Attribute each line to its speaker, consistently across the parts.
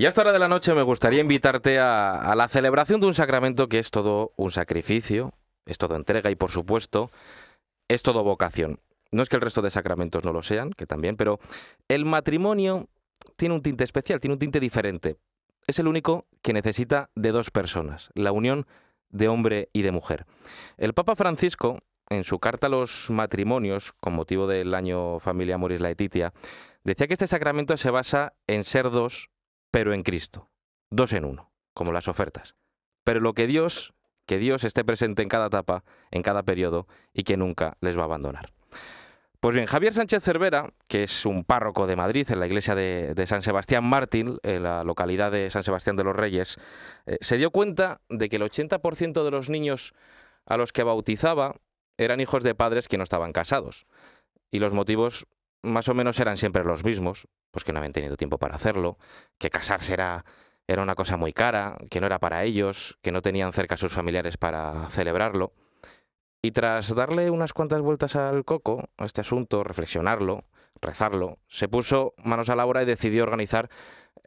Speaker 1: Y a esta hora de la noche me gustaría invitarte a, la celebración de un sacramento que es todo un sacrificio, es todo entrega y por supuesto es todo vocación. No es que el resto de sacramentos no lo sean, que también, pero el matrimonio tiene un tinte especial, tiene un tinte diferente. Es el único que necesita de dos personas, la unión de hombre y de mujer. El Papa Francisco, en su carta a los matrimonios, con motivo del año Familia Moris Laetitia, decía que este sacramento se basa en ser dos pero en Cristo. Dos en uno, como las ofertas. Pero lo que Dios, que Dios esté presente en cada etapa, en cada periodo, y que nunca les va a abandonar. Pues bien, Javier Sánchez Cervera, que es un párroco de Madrid, en la iglesia de, San Sebastián Martín, en la localidad de San Sebastián de los Reyes, eh, se dio cuenta de que el 80% de los niños a los que bautizaba eran hijos de padres que no estaban casados. Y los motivos más o menos eran siempre los mismos, pues que no habían tenido tiempo para hacerlo, que casarse era, era una cosa muy cara, que no era para ellos, que no tenían cerca a sus familiares para celebrarlo. Y tras darle unas cuantas vueltas al coco a este asunto, reflexionarlo, rezarlo, se puso manos a la obra y decidió organizar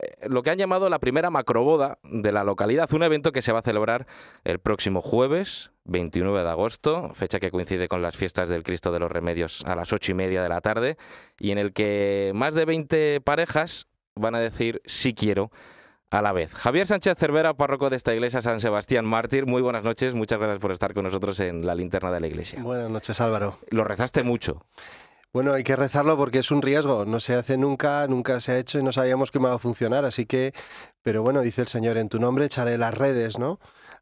Speaker 1: eh, lo que han llamado la primera macroboda de la localidad, un evento que se va a celebrar el próximo jueves, 29 de agosto, fecha que coincide con las fiestas del Cristo de los Remedios a las ocho y media de la tarde, y en el que más de 20 parejas van a decir sí quiero a la vez. Javier Sánchez Cervera, párroco de esta iglesia San Sebastián Mártir, muy buenas noches, muchas gracias por estar con nosotros en la linterna de la iglesia.
Speaker 2: Buenas noches Álvaro. Lo rezaste mucho. Bueno, hay que rezarlo porque es un riesgo. No se hace nunca, nunca se ha hecho y no sabíamos que me iba a funcionar. Así que, pero bueno, dice el Señor, en tu nombre echaré las redes, ¿no?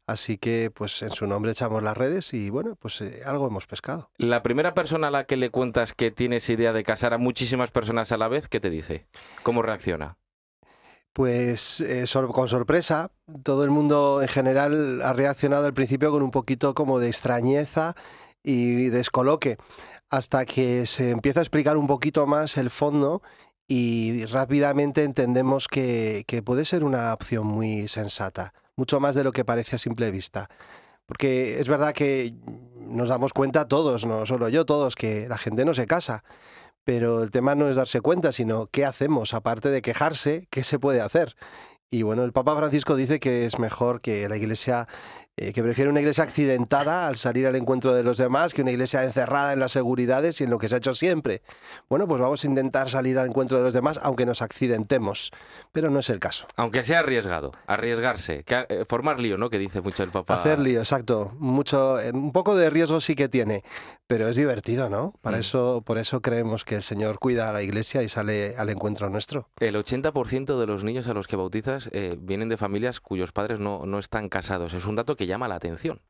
Speaker 2: Así que, pues en su nombre echamos las redes y bueno, pues eh, algo hemos pescado.
Speaker 1: La primera persona a la que le cuentas que tienes idea de casar a muchísimas personas a la vez, ¿qué te dice? ¿Cómo reacciona?
Speaker 2: Pues eh, con sorpresa, todo el mundo en general ha reaccionado al principio con un poquito como de extrañeza y descoloque hasta que se empieza a explicar un poquito más el fondo y rápidamente entendemos que, puede ser una opción muy sensata, mucho más de lo que parece a simple vista. Porque es verdad que nos damos cuenta todos, no solo yo, todos, que la gente no se casa. Pero el tema no es darse cuenta, sino qué hacemos, aparte de quejarse, qué se puede hacer. Y bueno, el Papa Francisco dice que es mejor que la Iglesia eh, que prefiere una iglesia accidentada al salir al encuentro de los demás que una iglesia encerrada en las seguridades y en lo que se ha hecho siempre. Bueno, pues vamos a intentar salir al encuentro de los demás aunque nos accidentemos, pero no es el caso.
Speaker 1: Aunque sea arriesgado, arriesgarse, eh, formar lío, ¿no? Que dice mucho el Papa. Hacer lío,
Speaker 2: exacto. Mucho, eh, un poco de riesgo sí que tiene. Pero es divertido, ¿no? Para mm. eso, por eso creemos que el Señor cuida a la iglesia y sale al encuentro nuestro.
Speaker 1: El 80% de los niños a los que bautizas eh, vienen de familias cuyos padres no, están casados. Es un dato que llama la atención.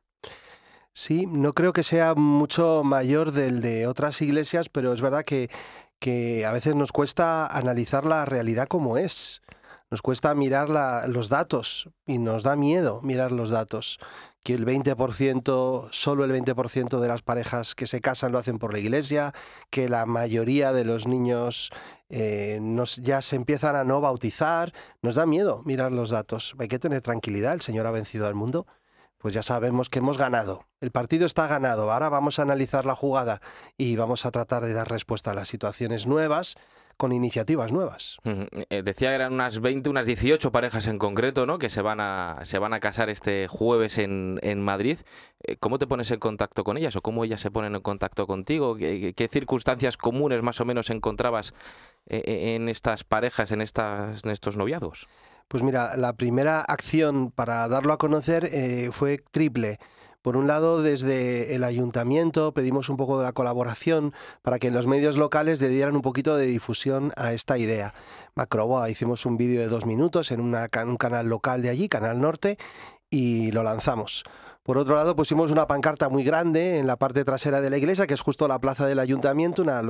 Speaker 2: Sí, no creo que sea mucho mayor del de otras iglesias, pero es verdad que, que a veces nos cuesta analizar la realidad como es. Nos cuesta mirar los datos y nos da miedo mirar los datos. Que el 20%, solo el 20% de las parejas que se casan lo hacen por la iglesia, que la mayoría de los niños eh, ya se empiezan a no bautizar. Nos da miedo mirar los datos. Hay que tener tranquilidad, el Señor ha vencido al mundo pues ya sabemos que hemos ganado. El partido está ganado. Ahora vamos a analizar la jugada y vamos a tratar de dar respuesta a las situaciones nuevas con iniciativas nuevas.
Speaker 1: Eh, decía que eran unas 20, unas 18 parejas en concreto, ¿no? Que se van a, se van a casar este jueves en, Madrid. Eh, ¿Cómo te pones en contacto con ellas o cómo ellas se ponen en contacto contigo? ¿Qué, circunstancias comunes más o menos encontrabas eh, en estas parejas, en, estas, en estos noviados?
Speaker 2: Pues mira, la primera acción para darlo a conocer fue triple. Por un lado, desde el ayuntamiento pedimos un poco de la colaboración para que los medios locales le dieran un poquito de difusión a esta idea. Macroboda. hicimos un vídeo de dos minutos en un canal local de allí, Canal Norte, y lo lanzamos. Por otro lado, pusimos una pancarta muy grande en la parte trasera de la iglesia, que es justo la plaza del ayuntamiento, una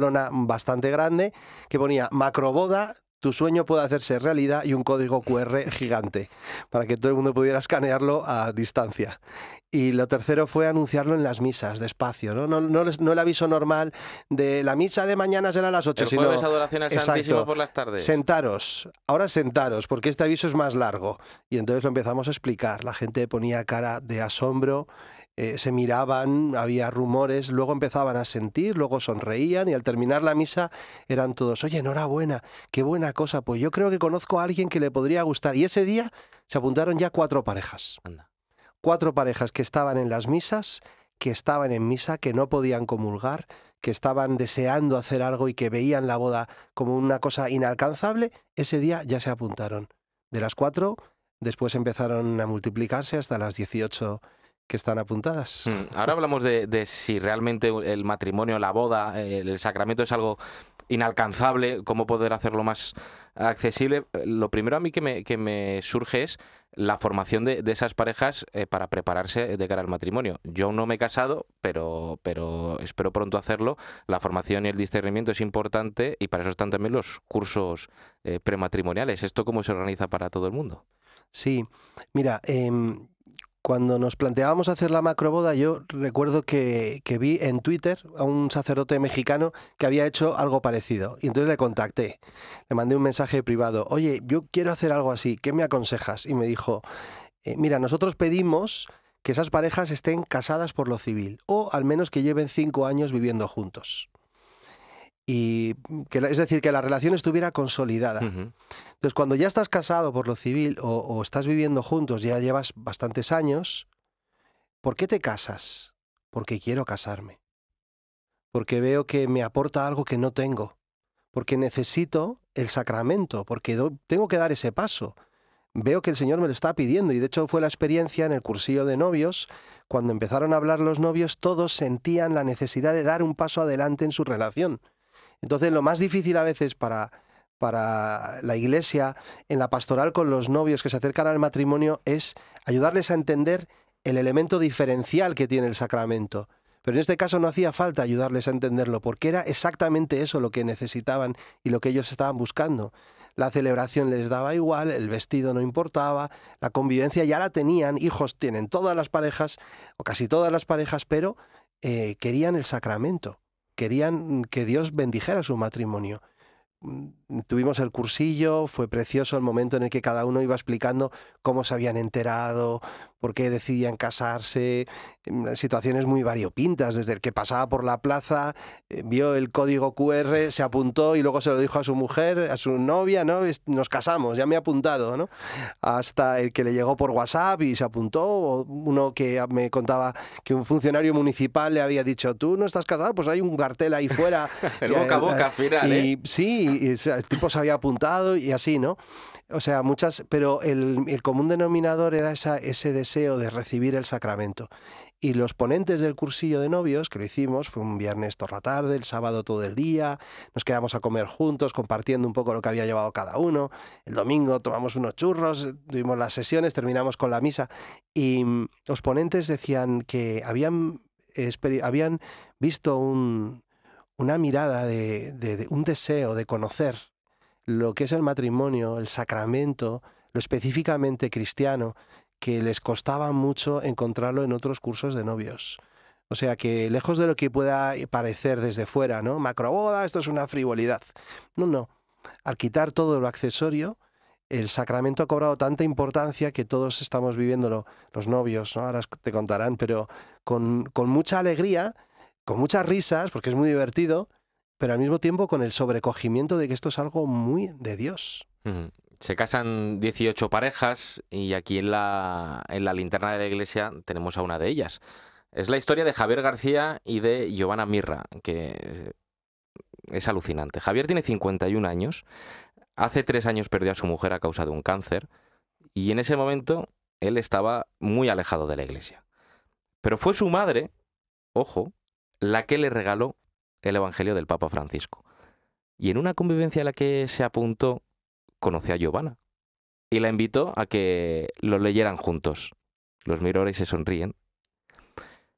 Speaker 2: lona bastante grande, que ponía Macroboda tu sueño puede hacerse realidad y un código QR gigante para que todo el mundo pudiera escanearlo a distancia. Y lo tercero fue anunciarlo en las misas, despacio, ¿no? No, el aviso normal de la misa de mañana será a las 8, el sino... Jueves adoración al Santísimo por las tardes. Sentaros, ahora sentaros, porque este aviso es más largo. Y entonces lo empezamos a explicar. La gente ponía cara de asombro, eh, se miraban, había rumores, luego empezaban a sentir, luego sonreían y al terminar la misa eran todos, oye, enhorabuena, qué buena cosa, pues yo creo que conozco a alguien que le podría gustar. Y ese día se apuntaron ya cuatro parejas. Cuatro parejas que estaban en las misas, que estaban en misa, que no podían comulgar, que estaban deseando hacer algo y que veían la boda como una cosa inalcanzable, ese día ya se apuntaron. De las cuatro, después empezaron a multiplicarse hasta las 18 que están apuntadas. Mm, ahora
Speaker 1: hablamos de, si realmente el matrimonio, la boda, eh, el sacramento es algo inalcanzable, cómo poder hacerlo más accesible. Lo primero a mí que me, surge es la formación de, esas parejas eh, para prepararse de cara al matrimonio. Yo no me he casado, pero, espero pronto hacerlo. La formación y el discernimiento es importante y para eso están también los cursos eh, prematrimoniales. ¿Esto cómo se organiza para todo el
Speaker 2: mundo? Sí, mira, em, cuando nos planteábamos hacer la macroboda, yo recuerdo que, vi en Twitter a un sacerdote mexicano que había hecho algo parecido. Y entonces le contacté, le mandé un mensaje privado, oye, yo quiero hacer algo así, ¿qué me aconsejas? Y me dijo, eh, mira, nosotros pedimos que esas parejas estén casadas por lo civil, o al menos que lleven cinco años viviendo juntos y que, es decir, que la relación estuviera consolidada. Entonces, cuando ya estás casado por lo civil o, estás viviendo juntos, ya llevas bastantes años, ¿por qué te casas? Porque quiero casarme. Porque veo que me aporta algo que no tengo. Porque necesito el sacramento, porque tengo que dar ese paso. Veo que el Señor me lo está pidiendo y de hecho fue la experiencia en el cursillo de novios, cuando empezaron a hablar los novios, todos sentían la necesidad de dar un paso adelante en su relación entonces, lo más difícil a veces para, para la iglesia en la pastoral con los novios que se acercan al matrimonio es ayudarles a entender el elemento diferencial que tiene el sacramento. Pero en este caso no hacía falta ayudarles a entenderlo, porque era exactamente eso lo que necesitaban y lo que ellos estaban buscando. La celebración les daba igual, el vestido no importaba, la convivencia ya la tenían, hijos tienen todas las parejas, o casi todas las parejas, pero eh, querían el sacramento querían mm, que Dios bendijera su matrimonio. Mm, tuvimos el cursillo, fue precioso el momento en el que cada uno iba explicando cómo se habían enterado, por qué decidían casarse, situaciones muy variopintas, desde el que pasaba por la plaza, eh, vio el código QR, se apuntó y luego se lo dijo a su mujer, a su novia, ¿no? Nos casamos, ya me he apuntado, ¿no? Hasta el que le llegó por WhatsApp y se apuntó, o uno que me contaba que un funcionario municipal le había dicho, tú no estás casado, pues hay un cartel ahí fuera. el eh, boca a boca al final, ¿eh? Sí, el tipo se había apuntado y así, ¿no? O sea, muchas, pero el, común denominador era esa, ese deseo deseo de recibir el sacramento. Y los ponentes del cursillo de novios, que lo hicimos, fue un viernes toda la tarde, el sábado todo el día, nos quedamos a comer juntos, compartiendo un poco lo que había llevado cada uno, el domingo tomamos unos churros, tuvimos las sesiones, terminamos con la misa, y mm, los ponentes decían que habían, habían visto una mirada de un deseo de conocer lo que es el matrimonio, el sacramento, lo específicamente cristiano, que les costaba mucho encontrarlo en otros cursos de novios. O sea que lejos de lo que pueda parecer desde fuera, ¿no? Macroboda, esto es una frivolidad. No, no. Al quitar todo lo accesorio, el sacramento ha cobrado tanta importancia que todos estamos viviéndolo, los novios, ¿no? Ahora te contarán, pero con, con mucha alegría, con muchas risas, porque es muy divertido, pero al mismo tiempo con el sobrecogimiento de que esto es algo muy de Dios.
Speaker 1: Se casan 18 parejas y aquí en la, linterna de la iglesia tenemos a una de ellas. Es la historia de Javier García y de Giovanna Mirra, que es alucinante. Javier tiene 51 años, hace tres años perdió a su mujer a causa de un cáncer y en ese momento él estaba muy alejado de la iglesia. Pero fue su madre, ojo, la que le regaló el Evangelio del Papa Francisco. Y en una convivencia a la que se apuntó conocí a Giovanna y la invitó a que lo leyeran juntos. Los miro y se sonríen.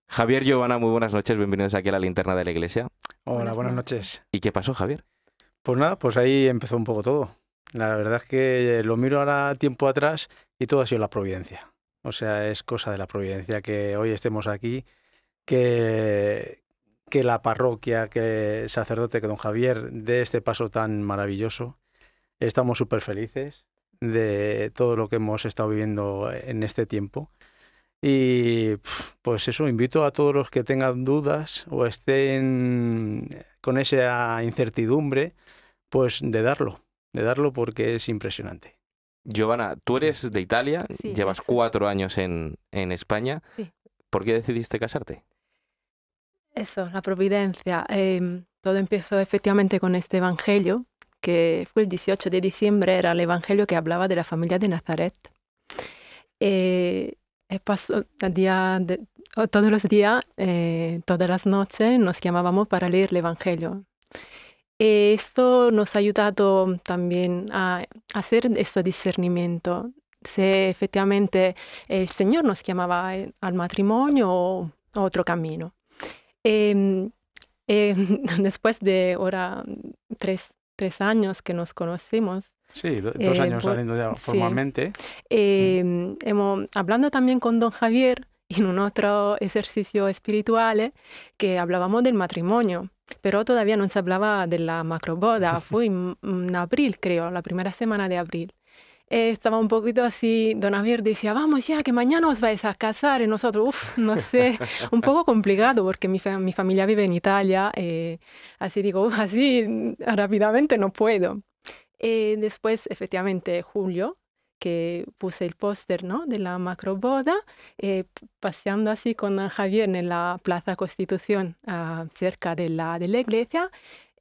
Speaker 1: Javier, Giovanna, muy buenas noches, bienvenidos aquí a la linterna de la iglesia.
Speaker 3: Hola, buenas noches.
Speaker 1: ¿Y qué pasó, Javier?
Speaker 3: Pues nada, pues ahí empezó un poco todo. La verdad es que lo miro ahora tiempo atrás y todo ha sido la providencia. O sea, es cosa de la providencia que hoy estemos aquí, que, que la parroquia, que el sacerdote, que don Javier dé este paso tan maravilloso Estamos súper felices de todo lo que hemos estado viviendo en este tiempo. Y pues eso, invito a todos los que tengan dudas o estén con esa incertidumbre, pues de darlo, de darlo porque es impresionante.
Speaker 1: Giovanna, tú eres de Italia, llevas cuatro años en, España. Sí. ¿Por qué decidiste casarte?
Speaker 4: Eso, la providencia. Em, todo empezó efectivamente con este Evangelio que fue el 18 de diciembre, era el Evangelio que hablaba de la familia de Nazaret. Eh, eh, día todos los días, eh, todas las noches, nos llamábamos para leer el Evangelio. Esto nos ha ayudado también a hacer este discernimiento. Si efectivamente el Señor nos llamaba al matrimonio o a otro camino. Em, después de hora tres tres años que nos conocimos. Sí, dos eh, años saliendo ya formalmente. Em, hemos, hablando también con don Javier en un otro ejercicio espiritual eh, que hablábamos del matrimonio, pero todavía no se hablaba de la macroboda. Fue en abril, creo, la primera semana de abril. Eh, estaba un poquito así, don Javier decía, vamos ya, que mañana os vais a casar. Y nosotros, uff, no sé, un poco complicado porque mi, familia vive en Italia, eh, así digo, así rápidamente no puedo. Eh, después, efectivamente, Julio, que puse el póster ¿no? de la macroboda, paseando así con Javier en la Plaza Constitución, ah, cerca de la, de la iglesia,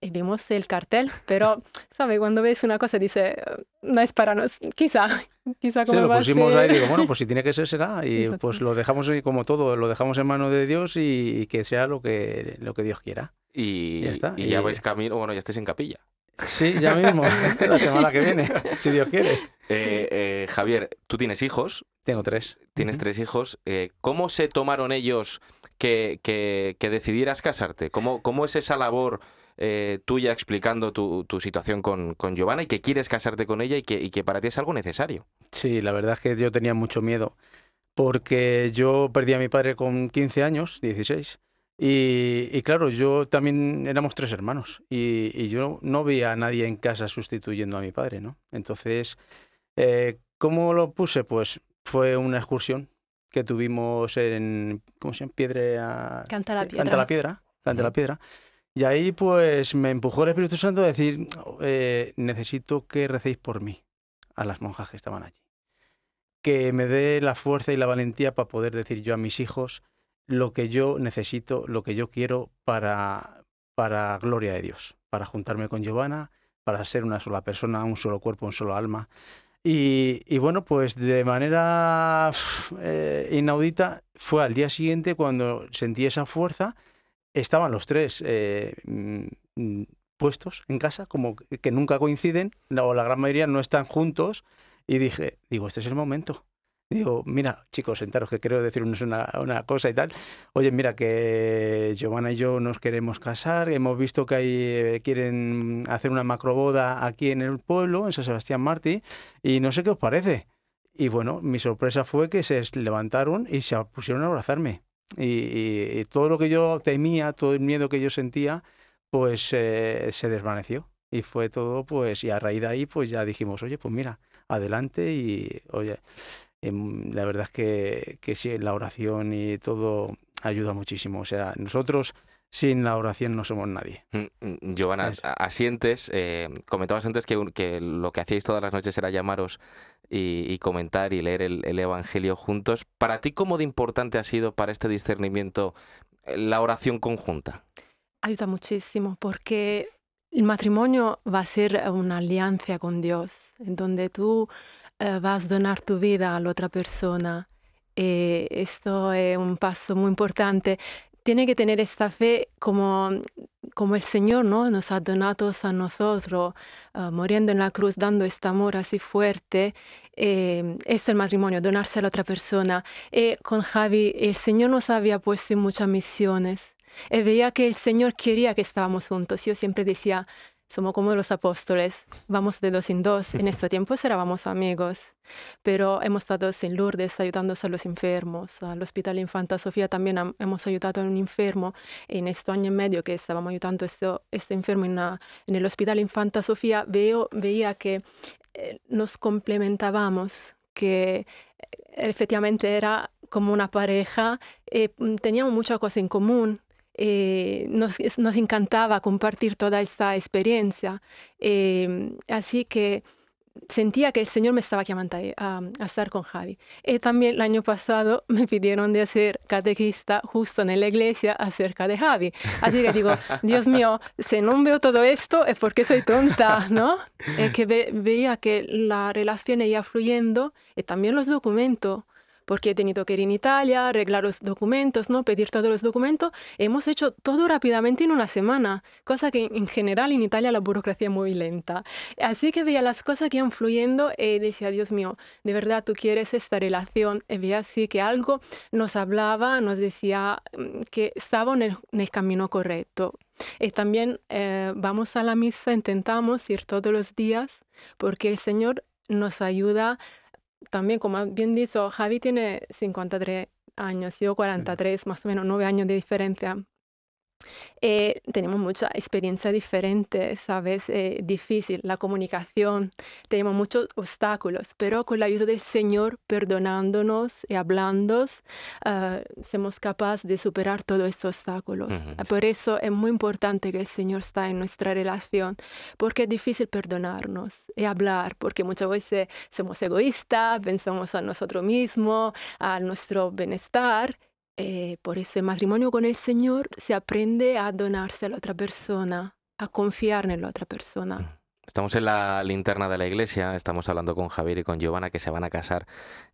Speaker 4: y vimos el cartel, pero, ¿sabe? Cuando ves una cosa, dice, no es para nosotros, quizá, quizá como sí, lo pusimos ahí y digo, bueno,
Speaker 3: pues si tiene que ser, será. Y pues lo dejamos ahí como todo, lo dejamos en manos de Dios y, que sea lo que, lo que Dios quiera. Y ya, está. Y, ya vais camino, bueno,
Speaker 1: ya estés en capilla.
Speaker 3: Sí, ya mismo, la semana que viene, si Dios quiere. Eh,
Speaker 1: eh, Javier, tú tienes hijos. Tengo tres. Tienes tres hijos. Eh, ¿Cómo se tomaron ellos que, que, decidieras casarte? ¿Cómo, ¿Cómo es esa labor? eh, tuya explicando tu, situación con, con, Giovanna y que quieres casarte con ella y que, para ti es algo necesario.
Speaker 3: Sí, la verdad es que yo tenía mucho miedo porque yo perdí a mi padre con 15 años, 16. Y, y, claro, yo también éramos tres hermanos y, yo no veía a nadie en casa sustituyendo a mi padre, ¿no? Entonces, eh, ¿cómo lo puse? Pues fue una excursión que tuvimos en, ¿cómo se llama? Piedra... a Canta Piedra. la Piedra. Y ahí pues me empujó el Espíritu Santo a decir, eh, necesito que recéis por mí a las monjas que estaban allí. Que me dé la fuerza y la valentía para poder decir yo a mis hijos lo que yo necesito, lo que yo quiero para, para gloria de Dios, para juntarme con Giovanna, para ser una sola persona, un solo cuerpo, un solo alma. Y, bueno, pues de manera eh, inaudita fue al día siguiente cuando sentí esa fuerza estaban los tres eh, mm, puestos en casa, como que nunca coinciden, o la gran mayoría no están juntos, y dije, digo, este es el momento. Digo, mira, chicos, sentaros que quiero decir una, cosa y tal. Oye, mira, que Giovanna y yo nos queremos casar. Hemos visto que hay, eh, quieren hacer una macroboda aquí en el pueblo, en San Sebastián Martí, y no sé qué os parece. Y bueno, mi sorpresa fue que se levantaron y se pusieron a abrazarme. Y, todo lo que yo temía, todo el miedo que yo sentía, pues eh, se desvaneció. Y fue todo, pues, y a raíz de ahí, pues ya dijimos, oye, pues mira, adelante y, oye, em, la verdad es que, que sí, la oración y todo ayuda muchísimo. O sea, nosotros sin la oración no somos nadie.
Speaker 1: Mm, mm, Giovanna, asientes, eh, comentabas antes que, que, lo que hacíais todas las noches era llamaros y, comentar y leer el, Evangelio juntos. ¿Para ti cómo de importante ha sido para este discernimiento eh, la oración conjunta?
Speaker 4: Ayuda muchísimo porque el matrimonio va a ser una alianza con Dios, en donde tú eh, vas a donar tu vida a la otra persona. Eh, esto es un paso muy importante tiene que tener esta fe como, como el Señor ¿no? nos ha donado a nosotros, ah, muriendo en la cruz, dando este amor así fuerte. Eh, es el matrimonio, donarse a la otra persona. Y eh, con Javi, el Señor nos había puesto en muchas misiones. Eh, veía que el Señor quería que estábamos juntos. Yo siempre decía, somos como los apóstoles, vamos de dos en dos. En estos tiempos éramos amigos, pero hemos estado en Lourdes ayudando a los enfermos. Al Hospital Infanta Sofía también hemos ayudado a un enfermo. En este año y medio que estábamos ayudando a este, este enfermo en, el Hospital Infanta Sofía, veo, veía que eh, nos complementábamos, que eh, efectivamente era como una pareja, eh, teníamos muchas cosas en común eh, nos, encantaba compartir toda esta experiencia. Em, así que sentía que el Señor me estaba llamando a, estar con Javi. Y eh, también el año pasado me pidieron de hacer catequista justo en la iglesia acerca de Javi. Así que digo, Dios mío, si no veo todo esto es porque soy tonta, ¿no? Es eh, que veía que la relación iba fluyendo y eh, también los documentos porque he tenido que ir en Italia, arreglar los documentos, ¿no? pedir todos los documentos. Hemos hecho todo rápidamente en una semana, cosa que en general en Italia la burocracia es muy lenta. Así que veía las cosas que iban fluyendo y eh, decía, Dios mío, de verdad tú quieres esta relación. Eh, veía así que algo nos hablaba, nos decía mm, que estaba en el, camino correcto. Y eh, también vamos a la misa, intentamos ir todos los días, porque el Señor nos ayuda también, como bien dicho, Javi tiene 53 años, yo 43, más o menos 9 años de diferencia. Eh, tenemos mucha experiencia diferente, ¿sabes? Eh, difícil, la comunicación, tenemos muchos obstáculos, pero con la ayuda del Señor, perdonándonos y hablando, ah, somos capaces de superar todos estos obstáculos. Ah, por eso es muy importante que el Señor está en nuestra relación, porque es difícil perdonarnos y hablar, porque muchas veces somos egoístas, pensamos a nosotros mismos, a nuestro bienestar, eh, por eso matrimonio con el Señor se aprende a donarse a la otra persona, a confiar en la otra persona. Mm.
Speaker 1: Estamos en la linterna de la iglesia, estamos hablando con Javier y con Giovanna que se van a casar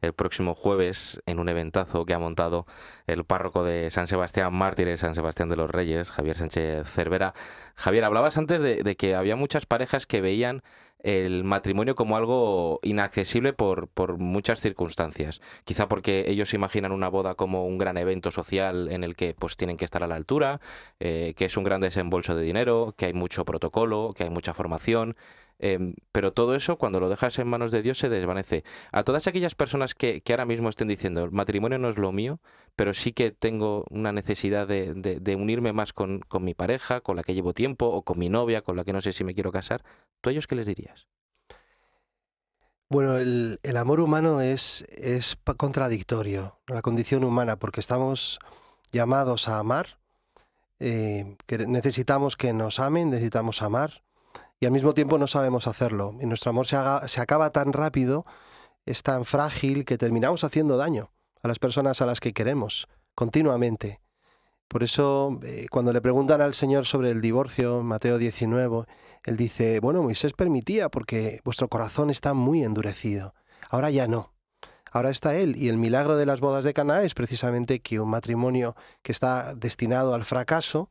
Speaker 1: el próximo jueves en un eventazo que ha montado el párroco de San Sebastián Mártires, San Sebastián de los Reyes, Javier Sánchez Cervera. Javier, hablabas antes de que había muchas parejas que veían el matrimonio como algo inaccesible por, por muchas circunstancias. Quizá porque ellos imaginan una boda como un gran evento social en el que pues tienen que estar a la altura, eh, que es un gran desembolso de dinero, que hay mucho protocolo, que hay mucha formación. Em, pero todo eso, cuando lo dejas en manos de Dios, se desvanece. A todas aquellas personas que, ahora mismo estén diciendo, el matrimonio no es lo mío, pero sí que tengo una necesidad de, unirme más con, mi pareja, con la que llevo tiempo, o con mi novia, con la que no sé si me quiero casar, ¿tú a ellos qué les dirías?
Speaker 2: Bueno, el, amor humano es, contradictorio, la condición humana, porque estamos llamados a amar, eh, que necesitamos que nos amen, necesitamos amar, y al mismo tiempo no sabemos hacerlo. Y nuestro amor se, se acaba tan rápido, es tan frágil que terminamos haciendo daño a las personas a las que queremos continuamente. Por eso, eh, cuando le preguntan al Señor sobre el divorcio, Mateo 19, Él dice, bueno, Moisés permitía porque vuestro corazón está muy endurecido. Ahora ya no. Ahora está Él. Y el milagro de las bodas de Caná es precisamente que un matrimonio que está destinado al fracaso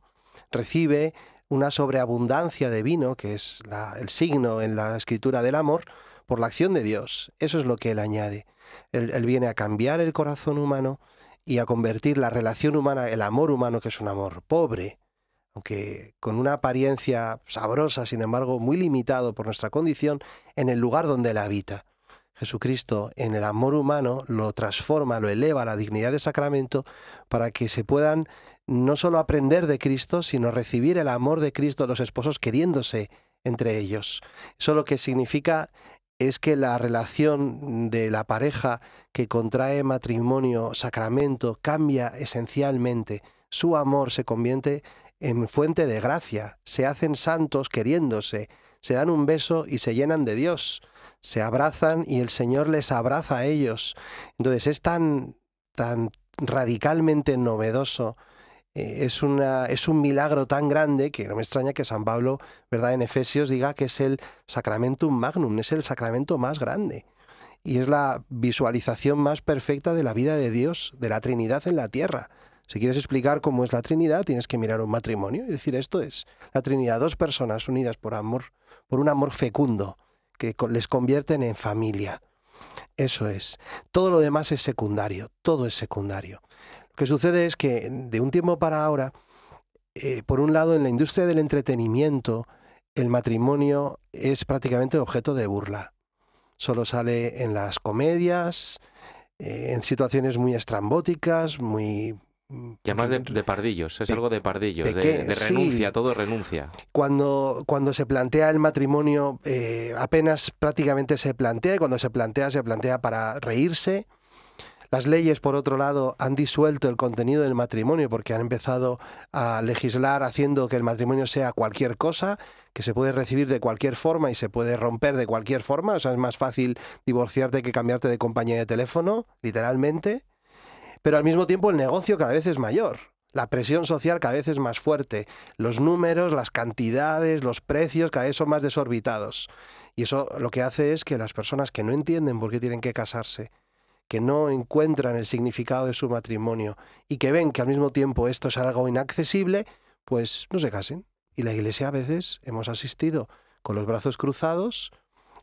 Speaker 2: recibe una sobreabundancia de vino, que es el signo en la escritura del amor, por la acción de Dios. Eso es lo que él añade. Él, él, viene a cambiar el corazón humano y a convertir la relación humana, el amor humano, que es un amor pobre, aunque con una apariencia sabrosa, sin embargo, muy limitado por nuestra condición, en el lugar donde él habita. Jesucristo en el amor humano lo transforma, lo eleva a la dignidad de sacramento para que se puedan no solo aprender de Cristo, sino recibir el amor de Cristo de los esposos queriéndose entre ellos. Eso lo que significa es que la relación de la pareja que contrae matrimonio, sacramento, cambia esencialmente. Su amor se convierte en fuente de gracia, se hacen santos queriéndose, se dan un beso y se llenan de Dios, se abrazan y el Señor les abraza a ellos. Entonces es tan, tan radicalmente novedoso eh, es, una, es un milagro tan grande que no me extraña que San Pablo, ¿verdad? En Efesios diga que es el sacramentum magnum, es el sacramento más grande. Y es la visualización más perfecta de la vida de Dios, de la Trinidad en la tierra. Si quieres explicar cómo es la Trinidad, tienes que mirar un matrimonio y decir esto es la Trinidad, dos personas unidas por amor, por un amor fecundo que les convierten en familia. Eso es. Todo lo demás es secundario, todo es secundario. Lo que sucede es que de un tiempo para ahora, eh, por un lado, en la industria del entretenimiento, el matrimonio es prácticamente objeto de burla. Solo sale en las comedias, eh, en situaciones muy estrambóticas, muy... Mm, y además
Speaker 1: de, pardillos, es algo de pardillos, de, renuncia, todo renuncia.
Speaker 2: Cuando, cuando se plantea el matrimonio, eh, apenas prácticamente se plantea, y cuando se plantea, se plantea para reírse, las leyes, por otro lado, han disuelto el contenido del matrimonio porque han empezado a legislar haciendo que el matrimonio sea cualquier cosa, que se puede recibir de cualquier forma y se puede romper de cualquier forma. O sea, es más fácil divorciarte que cambiarte de compañía de teléfono, literalmente. Pero al mismo tiempo el negocio cada vez es mayor. La presión social cada vez es más fuerte. Los números, las cantidades, los precios cada vez son más desorbitados. Y eso lo que hace es que las personas que no entienden por qué tienen que casarse, que no encuentran el significado de su matrimonio y que ven que al mismo tiempo esto es algo inaccesible, pues no se casen. Y la Iglesia a veces hemos asistido con los brazos cruzados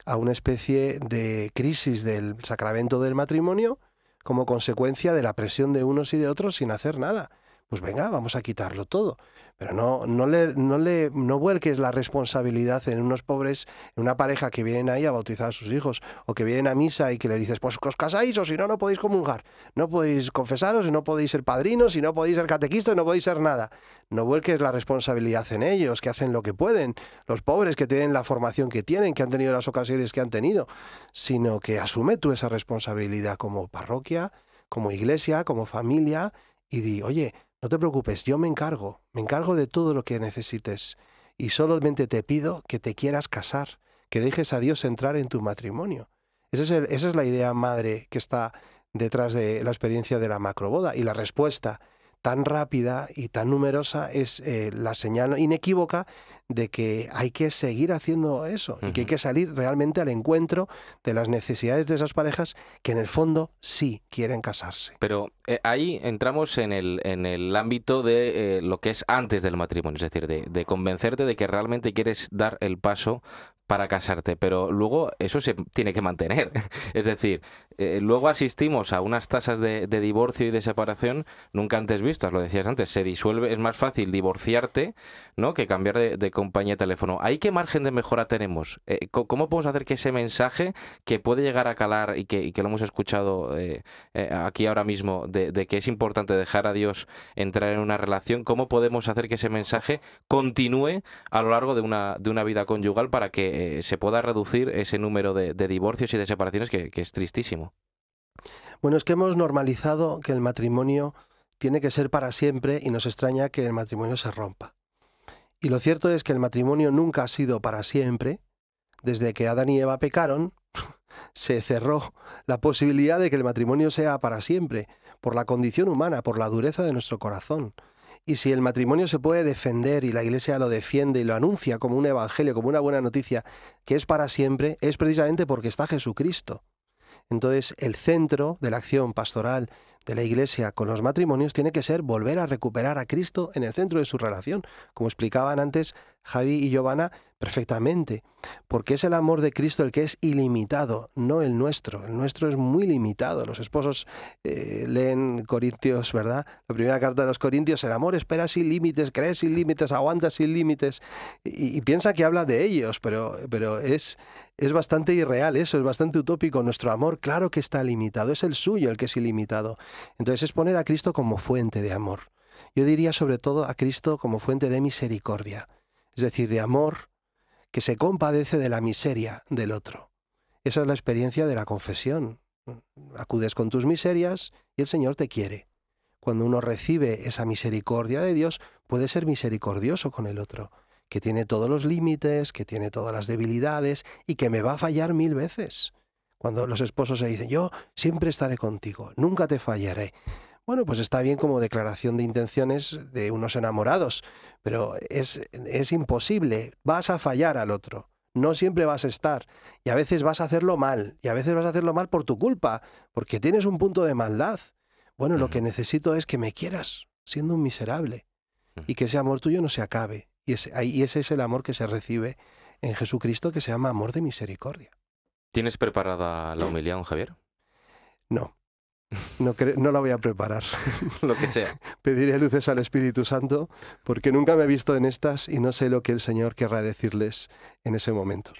Speaker 2: a una especie de crisis del sacramento del matrimonio como consecuencia de la presión de unos y de otros sin hacer nada pues venga, vamos a quitarlo todo. Pero no, no, le, no, le, no vuelques la responsabilidad en unos pobres, en una pareja que vienen ahí a bautizar a sus hijos o que vienen a misa y que le dices, pues os casáis o si no, no podéis comulgar, no podéis confesaros, no podéis ser padrinos, y no podéis ser catequistas, no podéis ser nada. No vuelques la responsabilidad en ellos, que hacen lo que pueden, los pobres que tienen la formación que tienen, que han tenido las ocasiones que han tenido, sino que asume tú esa responsabilidad como parroquia, como iglesia, como familia y di, oye, no te preocupes, yo me encargo, me encargo de todo lo que necesites y solamente te pido que te quieras casar, que dejes a Dios entrar en tu matrimonio. Esa es, esa es la idea madre que está detrás de la experiencia de la macroboda y la respuesta tan rápida y tan numerosa es eh, la señal inequívoca de que hay que seguir haciendo eso y que hay que salir realmente al encuentro de las necesidades de esas parejas que en el fondo sí quieren casarse.
Speaker 1: Pero eh, ahí entramos en el, en el ámbito de eh, lo que es antes del matrimonio, es decir, de convencerte de que realmente quieres dar el paso para casarte, pero luego eso se tiene que mantener. Es decir, eh, luego asistimos a unas tasas de, divorcio y de separación nunca antes vistas, lo decías antes, se disuelve, es más fácil divorciarte ¿no? que cambiar de, compañía de teléfono. ¿Hay qué margen de mejora tenemos? Eh, ¿Cómo podemos hacer que ese mensaje que puede llegar a calar y que, lo hemos escuchado eh, aquí ahora mismo, de, que es importante dejar a Dios entrar en una relación, cómo podemos hacer que ese mensaje continúe a lo largo de una, de una vida conyugal para que eh, se pueda reducir ese número de, divorcios y de separaciones que, que, es tristísimo.
Speaker 2: Bueno, es que hemos normalizado que el matrimonio tiene que ser para siempre y nos extraña que el matrimonio se rompa. Y lo cierto es que el matrimonio nunca ha sido para siempre. Desde que Adán y Eva pecaron, se cerró la posibilidad de que el matrimonio sea para siempre, por la condición humana, por la dureza de nuestro corazón. Y si el matrimonio se puede defender y la Iglesia lo defiende y lo anuncia como un evangelio, como una buena noticia, que es para siempre, es precisamente porque está Jesucristo. Entonces, el centro de la acción pastoral de la Iglesia con los matrimonios tiene que ser volver a recuperar a Cristo en el centro de su relación. Como explicaban antes Javi y Giovanna, perfectamente, porque es el amor de Cristo el que es ilimitado, no el nuestro. El nuestro es muy limitado. Los esposos eh, leen Corintios, ¿verdad? La primera carta de los Corintios, el amor espera sin límites, cree sin límites, aguanta sin límites, y, piensa que habla de ellos, pero, pero es, es bastante irreal eso, es bastante utópico. Nuestro amor, claro que está limitado, es el suyo el que es ilimitado. Entonces es poner a Cristo como fuente de amor. Yo diría sobre todo a Cristo como fuente de misericordia, es decir, de amor, que se compadece de la miseria del otro. Esa es la experiencia de la confesión. Acudes con tus miserias y el Señor te quiere. Cuando uno recibe esa misericordia de Dios, puede ser misericordioso con el otro, que tiene todos los límites, que tiene todas las debilidades y que me va a fallar mil veces. Cuando los esposos se dicen, yo siempre estaré contigo, nunca te fallaré bueno, pues está bien como declaración de intenciones de unos enamorados, pero es, imposible, vas a fallar al otro. No siempre vas a estar y a veces vas a hacerlo mal y a veces vas a hacerlo mal por tu culpa, porque tienes un punto de maldad. Bueno, lo que necesito es que me quieras, siendo un miserable, y que ese amor tuyo no se acabe. Y ese, ahí ese es el amor que se recibe en Jesucristo, que se llama amor de misericordia.
Speaker 1: ¿Tienes preparada la humildad, don Javier?
Speaker 2: No, no, la voy a preparar. lo que sea. Pediré luces al Espíritu Santo porque nunca me he visto en estas y no sé lo que el Señor querrá decirles en ese momento.